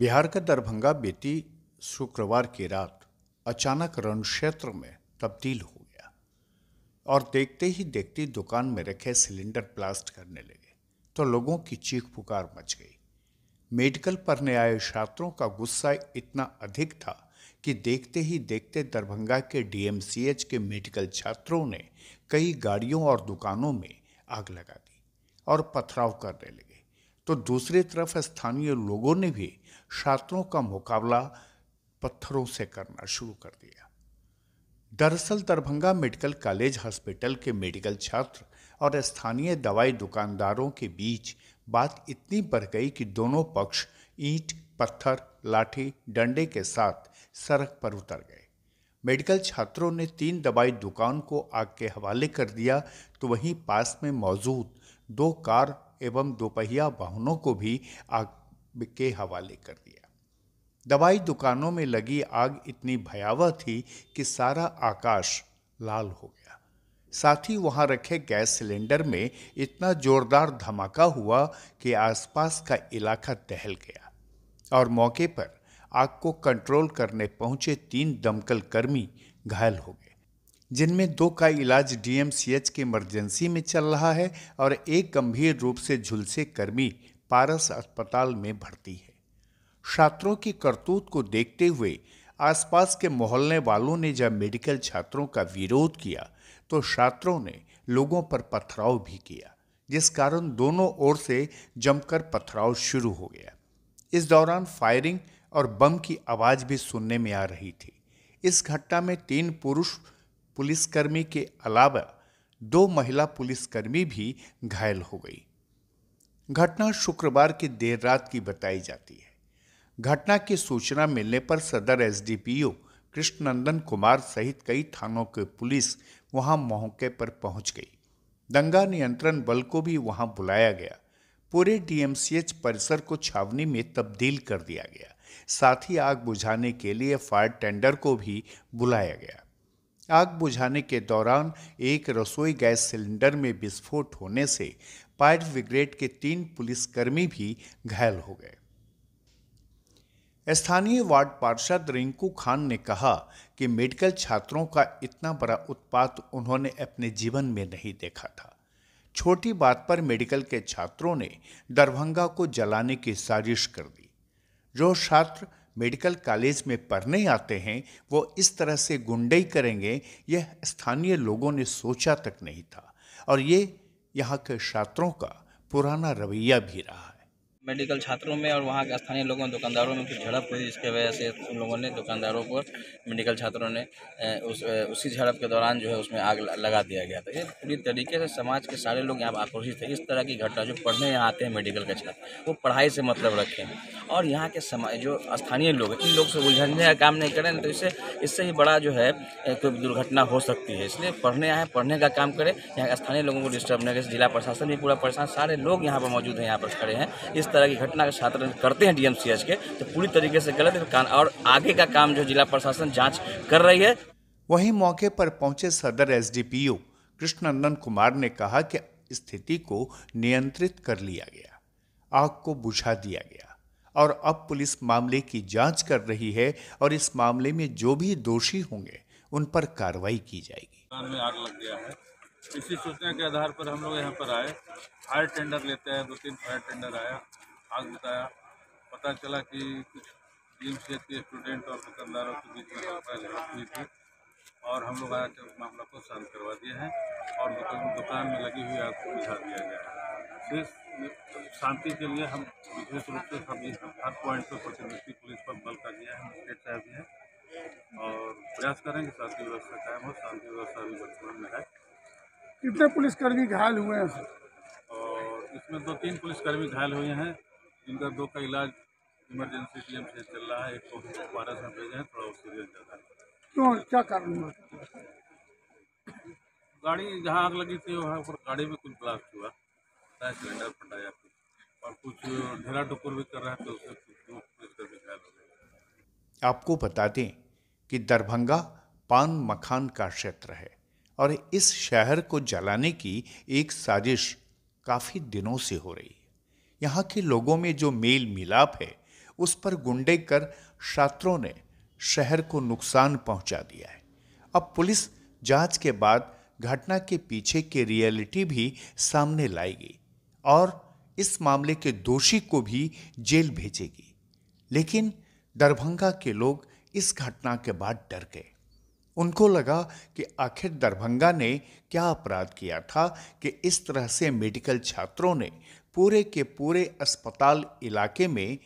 बिहार का दरभंगा बेटी शुक्रवार की रात अचानक रणक्षेत्र में तब्दील हो गया और देखते ही देखते दुकान में रखे सिलेंडर ब्लास्ट करने लगे तो लोगों की चीख पुकार मच गई मेडिकल पढ़ने आए छात्रों का गुस्सा इतना अधिक था कि देखते ही देखते दरभंगा के डीएमसीएच के मेडिकल छात्रों ने कई गाड़ियों और दुकानों में आग लगा दी और पथराव करने लगे तो दूसरी तरफ स्थानीय लोगों ने भी छात्रों का मुकाबला पत्थरों से करना शुरू कर दिया दरअसल दरभंगा मेडिकल कॉलेज हॉस्पिटल के मेडिकल छात्र और स्थानीय दवाई दुकानदारों के बीच बात इतनी बढ़ गई कि दोनों पक्ष ईंट पत्थर लाठी डंडे के साथ सड़क पर उतर गए मेडिकल छात्रों ने तीन दवाई दुकान को आग के हवाले कर दिया तो वहीं पास में मौजूद दो कार एवं दोपहिया वाहनों को भी आग के हवाले कर दिया दवाई दुकानों में लगी आग इतनी भयावह थी कि सारा आकाश लाल हो गया साथ ही वहां रखे गैस सिलेंडर में इतना जोरदार धमाका हुआ कि आसपास का इलाका दहल गया और मौके पर आग को कंट्रोल करने पहुंचे तीन दमकल कर्मी घायल हो गए जिनमें दो का इलाज डीएमसीएच के इमरजेंसी में चल रहा है और एक गंभीर रूप से झुलसे कर्मी पारस अस्पताल में भर्ती है छात्रों की करतूत को देखते हुए आसपास के मोहल्ले वालों ने जब मेडिकल छात्रों का विरोध किया तो छात्रों ने लोगों पर पथराव भी किया जिस कारण दोनों ओर से जमकर पथराव शुरू हो गया इस दौरान फायरिंग और बम की आवाज़ भी सुनने में आ रही थी इस घटना में तीन पुरुष पुलिसकर्मी के अलावा दो महिला पुलिसकर्मी भी घायल हो गई घटना शुक्रवार की देर रात की बताई जाती है घटना की सूचना मिलने पर सदर एसडीपीओ कृष्णनंदन कुमार सहित कई थानों के पुलिस वहां मौके पर पहुंच गई दंगा नियंत्रण बल को भी वहां बुलाया गया पूरे डीएमसीएच परिसर को छावनी में तब्दील कर दिया गया साथ ही आग बुझाने के लिए फायर टेंडर को भी बुलाया गया आग बुझाने के दौरान एक रसोई गैस सिलेंडर में विस्फोट होने से फायर ब्रिग्रेड के तीन पुलिसकर्मी भी घायल हो गए स्थानीय वार्ड पार्षद रिंकू खान ने कहा कि मेडिकल छात्रों का इतना बड़ा उत्पात उन्होंने अपने जीवन में नहीं देखा था छोटी बात पर मेडिकल के छात्रों ने दरभंगा को जलाने की साजिश कर दी जो छात्र मेडिकल कॉलेज में पढ़ने आते हैं वो इस तरह से गुंडई करेंगे यह स्थानीय लोगों ने सोचा तक नहीं था और ये यहाँ के छात्रों का पुराना रवैया भी रहा है मेडिकल छात्रों में और वहाँ के स्थानीय लोगों दुकानदारों में कुछ झड़प हुई जिसके वजह से उन लोगों ने दुकानदारों को मेडिकल छात्रों ने उस उसी झड़प के दौरान जो है उसमें आग लगा दिया गया था ये पूरी तरीके से समाज के सारे लोग यहाँ आक्रोशित है इस तरह की घटना जो पढ़ने यहाँ आते हैं मेडिकल के छात्र वो पढ़ाई से मतलब रखें और यहाँ के समाज जो स्थानीय लोग हैं इन लोग से उलझने का काम नहीं करें तो इससे इससे ही बड़ा जो है कोई दुर्घटना हो सकती है इसलिए पढ़ने आए पढ़ने का काम करें यहाँ स्थानीय लोगों को डिस्टर्ब न करें जिला प्रशासन भी पूरा परेशान सारे लोग यहाँ पर मौजूद हैं यहाँ पर खड़े हैं इस तरह तरह की घटना का छात्र करते हैं डीएमसीएच के तो पूरी तरीके से गलत है और आगे का काम जो जिला प्रशासन जांच कर रही है वहीं मौके पर पहुंचे सदर एसडीपीओ कृष्णनंदन कुमार ने कहा कि स्थिति को नियंत्रित कर लिया गया आग को बुझा दिया गया और अब पुलिस मामले की जांच कर रही है और इस मामले में जो भी दोषी होंगे उन पर कार्रवाई की जाएगी में आग लग गया है इसी सूचना के आधार पर हम लोग यहाँ पर आए फायर टेंडर लेते हैं दो तीन फायर टेंडर आया आग बताया पता चला कि कुछ क्षेत्र के स्टूडेंट और दुकानदारों के बीच में झड़प हुई थी और हम लोग आकर उस मामला को शांत करवा दिए हैं और दुकान में लगी हुई आग को बुझा दिया गया है सिर्फ शांति के लिए हम विशेष रूप से सब हर पॉइंट पर प्रतिनिधि पुलिस पर बल का दिया है स्टेट साहब जी और प्रयास करेंगे शांति व्यवस्था कायम हो शांति व्यवस्था भी वर्तमान में है कितने पुलिसकर्मी घायल हुए हैं और इसमें दो तीन पुलिसकर्मी घायल हुए हैं इनका दो का इलाज इमरजेंसी एम से चल रहा है एक तो उसको पारस में भेजे हैं थोड़ा वो सीरियस ज़्यादा क्यों क्या कारण हुआ गाड़ी जहाँ आग लगी थी वहाँ पर गाड़ी में कुछ ब्लास्ट हुआ नया सिलेंडर फटाया और कुछ ढेरा टुकुर भी कर रहा है तो उससे आपको बता दें कि दरभंगा पान मखान का क्षेत्र है और इस शहर को जलाने की एक साजिश काफ़ी दिनों से हो रही यहाँ के लोगों में जो मेल मिलाप है उस पर गुंडे कर छात्रों ने शहर को नुकसान पहुंचा दिया है अब पुलिस जांच के बाद घटना के पीछे की रियलिटी भी सामने लाएगी और इस मामले के दोषी को भी जेल भेजेगी लेकिन दरभंगा के लोग इस घटना के बाद डर गए उनको लगा कि आखिर दरभंगा ने क्या अपराध किया था कि इस तरह से मेडिकल छात्रों ने पूरे के पूरे अस्पताल इलाके में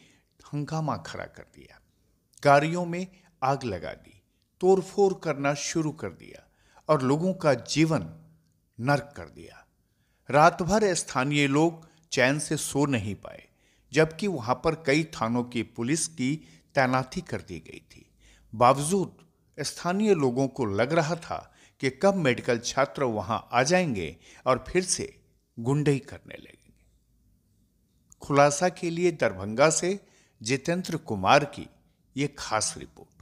हंगामा खड़ा कर दिया गाड़ियों में आग लगा दी तोड़फोड़ करना शुरू कर दिया और लोगों का जीवन नर्क कर दिया रात भर स्थानीय लोग चैन से सो नहीं पाए जबकि वहां पर कई थानों की पुलिस की तैनाती कर दी गई थी बावजूद स्थानीय लोगों को लग रहा था कि कब मेडिकल छात्र वहां आ जाएंगे और फिर से गुंडई करने लगे खुलासा के लिए दरभंगा से जितेंद्र कुमार की ये खास रिपोर्ट